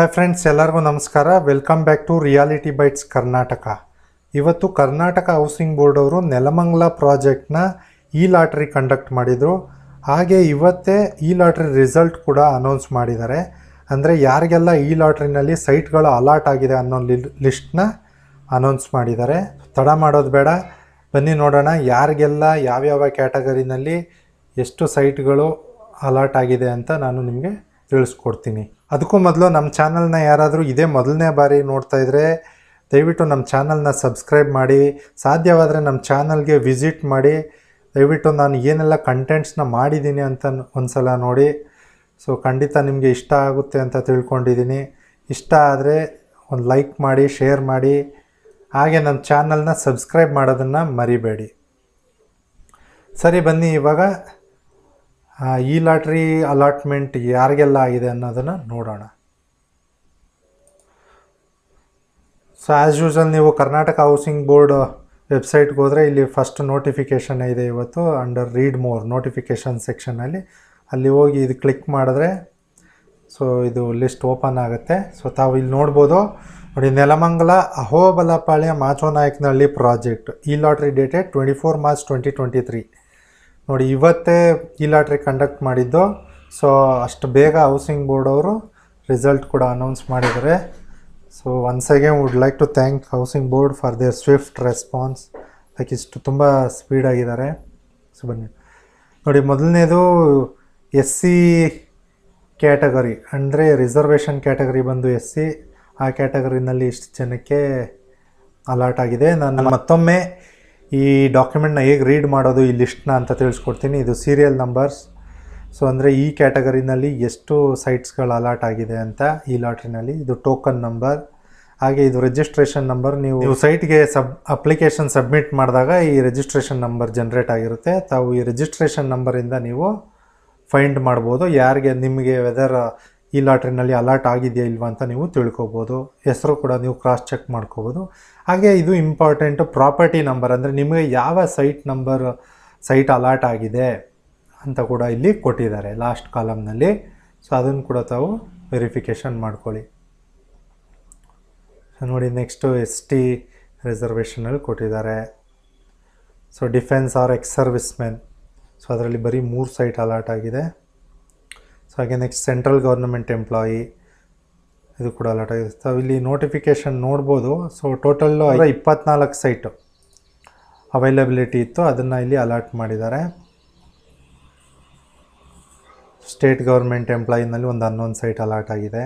hi friends ಎಲ್ಲರಿಗೂ ನಮಸ್ಕಾರ welcome back to reality bytes Karnataka ಇವತ್ತು ಕರ್ನಾಟಕ ಹೌಸಿಂಗ್ ಬೋರ್ಡ್ ಅವರು ನೆಲಮಂಗಲ ಪ್ರಾಜೆಕ್ಟ್ನ ಈ ಲಾಟ್ರಿ ಕಂಡಕ್ಟ್ ಮಾಡಿದರು ಹಾಗೆ ಇವತ್ತೇ ಈ ಲಾಟ್ರಿ ರಿಸಲ್ಟ್ ಕೂಡ ಅನೌನ್ಸ್ ಮಾಡಿದ್ದಾರೆ ಅಂದರೆ ಯಾರಿಗೆಲ್ಲ ಈ ಲಾಟ್ರಿನಲ್ಲಿ ಸೈಟ್ಗಳು ಅಲಾಟ್ ಆಗಿದೆ ಅನ್ನೋ ಲಿ ಲಿಸ್ಟ್ನ ಅನೌನ್ಸ್ ಮಾಡಿದ್ದಾರೆ ತಡ ಮಾಡೋದು ಬೇಡ ಬನ್ನಿ ನೋಡೋಣ ಯಾರಿಗೆಲ್ಲ ಯಾವ್ಯಾವ ಕ್ಯಾಟಗರಿನಲ್ಲಿ ಎಷ್ಟು ಸೈಟ್ಗಳು ಅಲಾಟ್ ಆಗಿದೆ ಅಂತ ನಾನು ನಿಮಗೆ ತಿಳಿಸ್ಕೊಡ್ತೀನಿ ಅದಕ್ಕೂ ಮೊದಲು ನಮ್ಮ ಚಾನಲ್ನ ಯಾರಾದರೂ ಇದೇ ಮೊದಲನೇ ಬಾರಿ ನೋಡ್ತಾ ಇದ್ದರೆ ದಯವಿಟ್ಟು ನಮ್ಮ ಚಾನಲ್ನ ಸಬ್ಸ್ಕ್ರೈಬ್ ಮಾಡಿ ಸಾಧ್ಯವಾದರೆ ನಮ್ಮ ಚಾನಲ್ಗೆ ವಿಸಿಟ್ ಮಾಡಿ ದಯವಿಟ್ಟು ನಾನು ಏನೆಲ್ಲ ಕಂಟೆಂಟ್ಸ್ನ ಮಾಡಿದ್ದೀನಿ ಅಂತ ಒಂದು ಸಲ ನೋಡಿ ಸೊ ಖಂಡಿತ ನಿಮಗೆ ಇಷ್ಟ ಆಗುತ್ತೆ ಅಂತ ತಿಳ್ಕೊಂಡಿದ್ದೀನಿ ಇಷ್ಟ ಆದರೆ ಒಂದು ಲೈಕ್ ಮಾಡಿ ಶೇರ್ ಮಾಡಿ ಹಾಗೆ ನಮ್ಮ ಚಾನಲ್ನ ಸಬ್ಸ್ಕ್ರೈಬ್ ಮಾಡೋದನ್ನು ಮರಿಬೇಡಿ ಸರಿ ಬನ್ನಿ ಇವಾಗ ಈ ಲಾಟ್ರಿ ಅಲಾಟ್ಮೆಂಟ್ ಯಾರಿಗೆಲ್ಲ ಆಗಿದೆ ಅನ್ನೋದನ್ನು ನೋಡೋಣ ಸೊ ಆ್ಯಸ್ ಯೂಸಲ್ ನೀವು ಕರ್ನಾಟಕ ಹೌಸಿಂಗ್ ಬೋರ್ಡ್ ವೆಬ್ಸೈಟ್ಗೆ ಹೋದರೆ ಇಲ್ಲಿ ಫಸ್ಟ್ ನೋಟಿಫಿಕೇಷನ್ ಇದೆ ಇವತ್ತು ಅಂಡರ್ ರೀಡ್ ಮೋರ್ ನೋಟಿಫಿಕೇಷನ್ ಸೆಕ್ಷನಲ್ಲಿ ಅಲ್ಲಿ ಹೋಗಿ ಇದು ಕ್ಲಿಕ್ ಮಾಡಿದ್ರೆ ಸೊ ಇದು ಲಿಸ್ಟ್ ಓಪನ್ ಆಗುತ್ತೆ ಸೊ ತಾವು ಇಲ್ಲಿ ನೋಡ್ಬೋದು ನೋಡಿ ನೆಲಮಂಗಲ ಅಹೋಬಲಪಾಳ್ಯ ನಾಯಕನಹಳ್ಳಿ ಪ್ರಾಜೆಕ್ಟ್ ಈ lottery dated twenty four March twenty twenty three ನೋಡಿ ಇವತ್ತೇ ಈ ಲಾಟ್ರಿ ಕಂಡಕ್ಟ್ ಮಾಡಿದ್ದು ಸೊ ಅಷ್ಟು ಬೇಗ ಹೌಸಿಂಗ್ ಬೋರ್ಡ್ ಅವರು ರಿಸಲ್ಟ್ ಕೂಡ ಅನೌನ್ಸ್ ಮಾಡಿದ್ದಾರೆ so once again would like to thank housing board for their swift response like ಇಷ್ಟು ತುಂಬ ಸ್ಪೀಡಾಗಿದ್ದಾರೆ ಸೊ ಬನ್ನಿ ನೋಡಿ ಮೊದಲನೇದು ಎಸ್ ಸಿ ಕ್ಯಾಟಗರಿ ಅಂದರೆ ರಿಸರ್ವೇಷನ್ ಕ್ಯಾಟಗರಿ ಬಂದು ಎಸ್ ಸಿ ಆ ಕ್ಯಾಟಗರಿನಲ್ಲಿ ಇಷ್ಟು ಜನಕ್ಕೆ ಅಲಾಟ್ ಆಗಿದೆ ನಾನು ಮತ್ತೊಮ್ಮೆ ಈ ಡಾಕ್ಯುಮೆಂಟ್ನ ಹೇಗೆ ರೀಡ್ ಮಾಡೋದು ಈ ಲಿಸ್ಟ್ನ ಅಂತ ತಿಳಿಸ್ಕೊಡ್ತೀನಿ ಇದು ಸೀರಿಯಲ್ ನಂಬರ್ಸ್ ಸೊ ಅಂದರೆ ಈ ಕ್ಯಾಟಗರಿನಲ್ಲಿ ಎಷ್ಟು ಸೈಟ್ಸ್ಗಳು ಅಲಾಟ್ ಆಗಿದೆ ಅಂತ ಈ ಲಾಟ್ರಿನಲ್ಲಿ ಇದು ಟೋಕನ್ ನಂಬರ್ ಹಾಗೆ ಇದು ರಿಜಿಸ್ಟ್ರೇಷನ್ ನಂಬರ್ ನೀವು ಸೈಟ್ಗೆ ಸಬ್ ಅಪ್ಲಿಕೇಶನ್ ಸಬ್ಮಿಟ್ ಮಾಡಿದಾಗ ಈ ರಿಜಿಸ್ಟ್ರೇಷನ್ ನಂಬರ್ ಜನ್ರೇಟ್ ಆಗಿರುತ್ತೆ ತಾವು ಈ ರಿಜಿಸ್ಟ್ರೇಷನ್ ನಂಬರಿಂದ ನೀವು ಫೈಂಡ್ ಮಾಡ್ಬೋದು ಯಾರಿಗೆ ನಿಮಗೆ ವೆದರ್ ಈ ಲಾಟ್ರಿನಲ್ಲಿ ಅಲರ್ಟ್ ಆಗಿದೆಯಾ ಇಲ್ವಾ ಅಂತ ನೀವು ತಿಳ್ಕೊಬೋದು ಹೆಸರು ಕೂಡ ನೀವು ಕ್ರಾಸ್ ಚೆಕ್ ಮಾಡ್ಕೋಬೋದು ಹಾಗೆ ಇದು ಇಂಪಾರ್ಟೆಂಟು ಪ್ರಾಪರ್ಟಿ ನಂಬರ್ ಅಂದರೆ ನಿಮಗೆ ಯಾವ ಸೈಟ್ ನಂಬರ್ ಸೈಟ್ ಅಲರ್ಟ್ ಆಗಿದೆ ಅಂತ ಕೂಡ ಇಲ್ಲಿ ಕೊಟ್ಟಿದ್ದಾರೆ ಲಾಸ್ಟ್ ಕಾಲಮ್ನಲ್ಲಿ ಸೊ ಅದನ್ನು ಕೂಡ ತಾವು ವೆರಿಫಿಕೇಷನ್ ಮಾಡ್ಕೊಳ್ಳಿ ನೋಡಿ ನೆಕ್ಸ್ಟು ಎಸ್ ಟಿ ರಿಸರ್ವೇಷನಲ್ಲಿ ಕೊಟ್ಟಿದ್ದಾರೆ so defence or ex men so ಅದರಲ್ಲಿ ಬರೀ ಮೂರು ಸೈಟ್ ಅಲರ್ಟ್ ಆಗಿದೆ ಸೊ ಹಾಗೆ ನೆಕ್ಸ್ಟ್ ಸೆಂಟ್ರಲ್ ಗೌರ್ಮೆಂಟ್ ಎಂಪ್ಲಾಯಿ ಇದು ಕೂಡ ಅಲರ್ಟ್ ಆಗಿದೆ ಇಲ್ಲಿ ನೋಟಿಫಿಕೇಷನ್ ನೋಡ್ಬೋದು ಸೊ ಟೋಟಲ್ಲು ಅದರ ಇಪ್ಪತ್ನಾಲ್ಕು ಸೈಟು ಅವೈಲಬಿಲಿಟಿ ಇತ್ತು ಅದನ್ನು ಇಲ್ಲಿ ಅಲರ್ಟ್ ಮಾಡಿದ್ದಾರೆ ಸ್ಟೇಟ್ ಗೌರ್ಮೆಂಟ್ ಎಂಪ್ಲಾಯಿನಲ್ಲಿ ಒಂದು ಹನ್ನೊಂದು ಸೈಟ್ ಅಲಾಟ್ ಆಗಿದೆ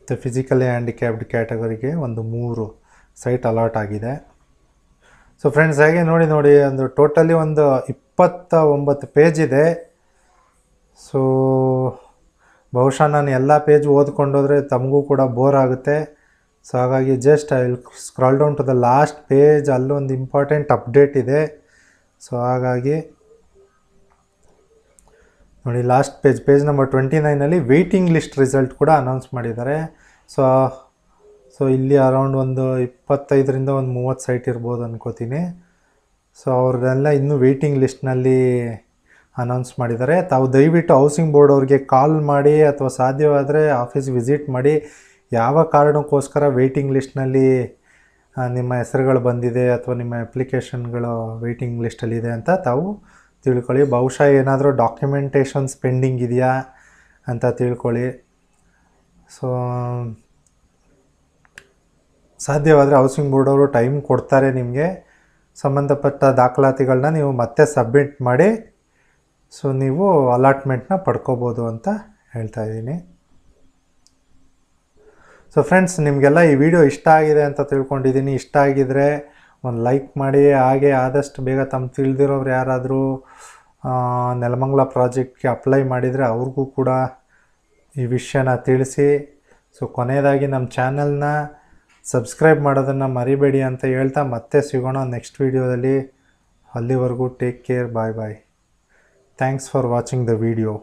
ಮತ್ತು ಫಿಸಿಕಲಿ ಹ್ಯಾಂಡಿಕ್ಯಾಪ್ಡ್ ಕ್ಯಾಟಗರಿಗೆ ಒಂದು ಮೂರು ಸೈಟ್ ಅಲಾಟ್ ಆಗಿದೆ ಸೊ ಫ್ರೆಂಡ್ಸ್ ಹಾಗೆ ನೋಡಿ ನೋಡಿ ಒಂದು ಟೋಟಲಿ ಒಂದು ಇಪ್ ಇಪ್ಪತ್ತ ಒಂಬತ್ತು ಪೇಜ್ ಇದೆ ಸೊ ಬಹುಶಃ ನಾನು ಎಲ್ಲ ಪೇಜ್ ಓದ್ಕೊಂಡೋದ್ರೆ ತಮಗೂ ಕೂಡ ಬೋರ್ ಆಗುತ್ತೆ ಸೊ ಹಾಗಾಗಿ just I will scroll down to the last page ಅಲ್ಲೊಂದು ಇಂಪಾರ್ಟೆಂಟ್ ಅಪ್ಡೇಟ್ ಇದೆ ಸೊ ಹಾಗಾಗಿ ನೋಡಿ last page page number twenty ನೈನಲ್ಲಿ ವೆಯ್ಟಿಂಗ್ ಲಿಸ್ಟ್ ರಿಸಲ್ಟ್ ಕೂಡ ಅನೌನ್ಸ್ ಮಾಡಿದ್ದಾರೆ ಸೊ ಸೊ ಇಲ್ಲಿ ಅರೌಂಡ್ ಒಂದು ಇಪ್ಪತ್ತೈದರಿಂದ ಒಂದು ಮೂವತ್ತು ಸೈಟ್ ಇರ್ಬೋದು ಅನ್ಕೋತೀನಿ ಸೊ ಅವ್ರನ್ನೆಲ್ಲ ಇನ್ನೂ ವೆಯ್ಟಿಂಗ್ ಲಿಸ್ಟ್ನಲ್ಲಿ ಅನೌನ್ಸ್ ಮಾಡಿದ್ದಾರೆ ತಾವು ದಯವಿಟ್ಟು ಹೌಸಿಂಗ್ ಬೋರ್ಡ್ ಅವ್ರಿಗೆ ಕಾಲ್ ಮಾಡಿ ಅಥವಾ ಸಾಧ್ಯವಾದರೆ ಆಫೀಸ್ ವಿಸಿಟ್ ಮಾಡಿ ಯಾವ ಕಾರಣಕ್ಕೋಸ್ಕರ ವೆಯ್ಟಿಂಗ್ ಲಿಸ್ಟ್ನಲ್ಲಿ ನಿಮ್ಮ ಹೆಸರುಗಳು ಬಂದಿದೆ ಅಥವಾ ನಿಮ್ಮ ಅಪ್ಲಿಕೇಶನ್ಗಳು ವೆಯ್ಟಿಂಗ್ ಲಿಸ್ಟಲ್ಲಿದೆ ಅಂತ ತಾವು ತಿಳ್ಕೊಳ್ಳಿ ಬಹುಶಃ ಏನಾದರೂ ಡಾಕ್ಯುಮೆಂಟೇಷನ್ಸ್ ಪೆಂಡಿಂಗ್ ಇದೆಯಾ ಅಂತ ತಿಳ್ಕೊಳ್ಳಿ ಸೊ ಸಾಧ್ಯವಾದರೆ ಹೌಸಿಂಗ್ ಬೋರ್ಡವರು ಟೈಮ್ ಕೊಡ್ತಾರೆ ನಿಮಗೆ ಸಂಬಂಧಪಟ್ಟ ದಾಖಲಾತಿಗಳನ್ನ ನೀವು ಮತ್ತೆ ಸಬ್ಮಿಟ್ ಮಾಡಿ ಸೊ ನೀವು ಅಲಾಟ್ಮೆಂಟ್ನ ಪಡ್ಕೋಬೋದು ಅಂತ ಹೇಳ್ತಾ ಇದ್ದೀನಿ ಸೊ ಫ್ರೆಂಡ್ಸ್ ನಿಮಗೆಲ್ಲ ಈ ವಿಡಿಯೋ ಇಷ್ಟ ಆಗಿದೆ ಅಂತ ತಿಳ್ಕೊಂಡಿದ್ದೀನಿ ಇಷ್ಟ ಆಗಿದರೆ ಒಂದು ಲೈಕ್ ಮಾಡಿ ಹಾಗೆ ಆದಷ್ಟು ಬೇಗ ತಮ್ಮ ತಿಳಿದಿರೋರು ಯಾರಾದರೂ ನೆಲಮಂಗಲ ಪ್ರಾಜೆಕ್ಟ್ಗೆ ಅಪ್ಲೈ ಮಾಡಿದರೆ ಅವ್ರಿಗೂ ಕೂಡ ಈ ವಿಷಯನ ತಿಳಿಸಿ ಸೊ ಕೊನೆಯದಾಗಿ ನಮ್ಮ ಚಾನೆಲ್ನ ಸಬ್ಸ್ಕ್ರೈಬ್ ಮಾಡೋದನ್ನು ಮರಿಬೇಡಿ ಅಂತ ಹೇಳ್ತಾ ಮತ್ತೆ ಸಿಗೋಣ ನೆಕ್ಸ್ಟ್ ವೀಡಿಯೋದಲ್ಲಿ ಅಲ್ಲಿವರೆಗೂ take care bye bye thanks for watching the video